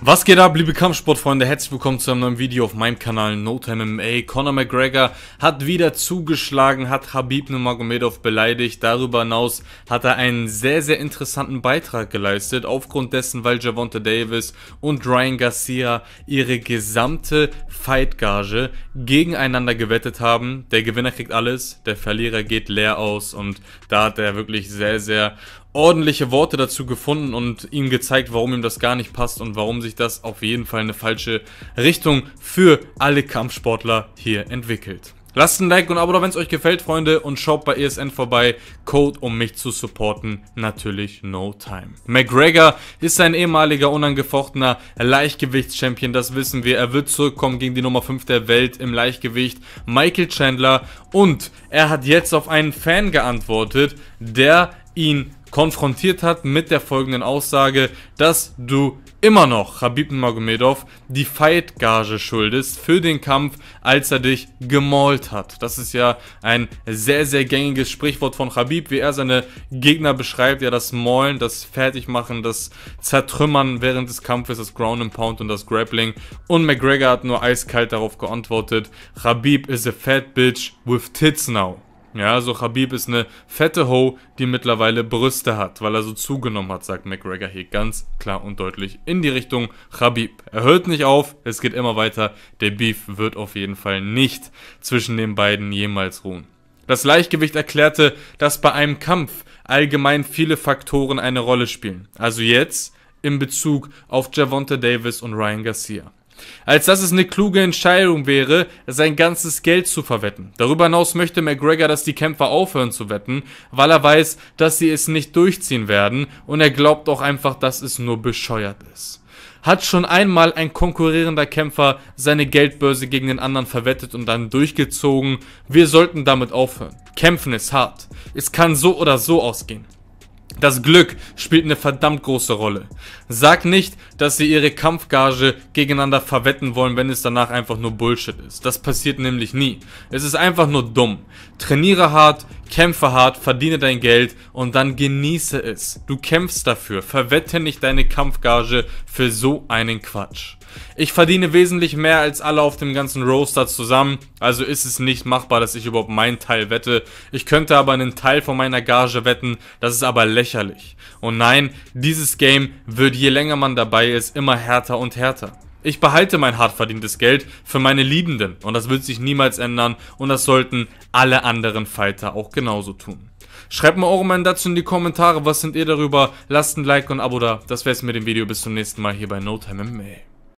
Was geht ab, liebe Kampfsportfreunde? Herzlich willkommen zu einem neuen Video auf meinem Kanal No Time MMA. Conor McGregor hat wieder zugeschlagen, hat Habib Nurmagomedov beleidigt. Darüber hinaus hat er einen sehr, sehr interessanten Beitrag geleistet, aufgrund dessen, weil Javonte Davis und Ryan Garcia ihre gesamte Fightgage gegeneinander gewettet haben. Der Gewinner kriegt alles, der Verlierer geht leer aus und da hat er wirklich sehr, sehr ordentliche Worte dazu gefunden und ihm gezeigt, warum ihm das gar nicht passt und warum sich das auf jeden Fall eine falsche Richtung für alle Kampfsportler hier entwickelt. Lasst ein Like und ein Abo da, wenn es euch gefällt, Freunde, und schaut bei ESN vorbei. Code, um mich zu supporten, natürlich no time. McGregor ist ein ehemaliger unangefochtener Leichtgewichtschampion, das wissen wir. Er wird zurückkommen gegen die Nummer 5 der Welt im Leichtgewicht, Michael Chandler. Und er hat jetzt auf einen Fan geantwortet, der ihn konfrontiert hat mit der folgenden Aussage, dass du immer noch Habib Magomedov die Fight-Gage schuldest für den Kampf, als er dich gemault hat. Das ist ja ein sehr, sehr gängiges Sprichwort von Habib, wie er seine Gegner beschreibt, ja das Maulen, das Fertigmachen, das Zertrümmern während des Kampfes, das Ground and Pound und das Grappling. Und McGregor hat nur eiskalt darauf geantwortet, Habib is a fat bitch with tits now. Ja, so also Habib ist eine fette Ho, die mittlerweile Brüste hat, weil er so zugenommen hat, sagt McGregor hier ganz klar und deutlich in die Richtung Habib. Er hört nicht auf, es geht immer weiter. Der Beef wird auf jeden Fall nicht zwischen den beiden jemals ruhen. Das Leichtgewicht erklärte, dass bei einem Kampf allgemein viele Faktoren eine Rolle spielen. Also jetzt in Bezug auf Javonte Davis und Ryan Garcia als dass es eine kluge Entscheidung wäre, sein ganzes Geld zu verwetten. Darüber hinaus möchte McGregor, dass die Kämpfer aufhören zu wetten, weil er weiß, dass sie es nicht durchziehen werden und er glaubt auch einfach, dass es nur bescheuert ist. Hat schon einmal ein konkurrierender Kämpfer seine Geldbörse gegen den anderen verwettet und dann durchgezogen? Wir sollten damit aufhören. Kämpfen ist hart. Es kann so oder so ausgehen. Das Glück spielt eine verdammt große Rolle. Sag nicht, dass sie ihre Kampfgage gegeneinander verwetten wollen, wenn es danach einfach nur Bullshit ist. Das passiert nämlich nie. Es ist einfach nur dumm. Trainiere hart, Kämpfe hart, verdiene dein Geld und dann genieße es. Du kämpfst dafür, verwette nicht deine Kampfgage für so einen Quatsch. Ich verdiene wesentlich mehr als alle auf dem ganzen Roaster zusammen, also ist es nicht machbar, dass ich überhaupt meinen Teil wette. Ich könnte aber einen Teil von meiner Gage wetten, das ist aber lächerlich. Und nein, dieses Game wird je länger man dabei ist, immer härter und härter. Ich behalte mein hart verdientes Geld für meine Liebenden und das wird sich niemals ändern und das sollten alle anderen Fighter auch genauso tun. Schreibt mal eure Meinung dazu in die Kommentare, was sind ihr darüber, lasst ein Like und ein Abo da. Das wär's mit dem Video, bis zum nächsten Mal hier bei No Time MMA.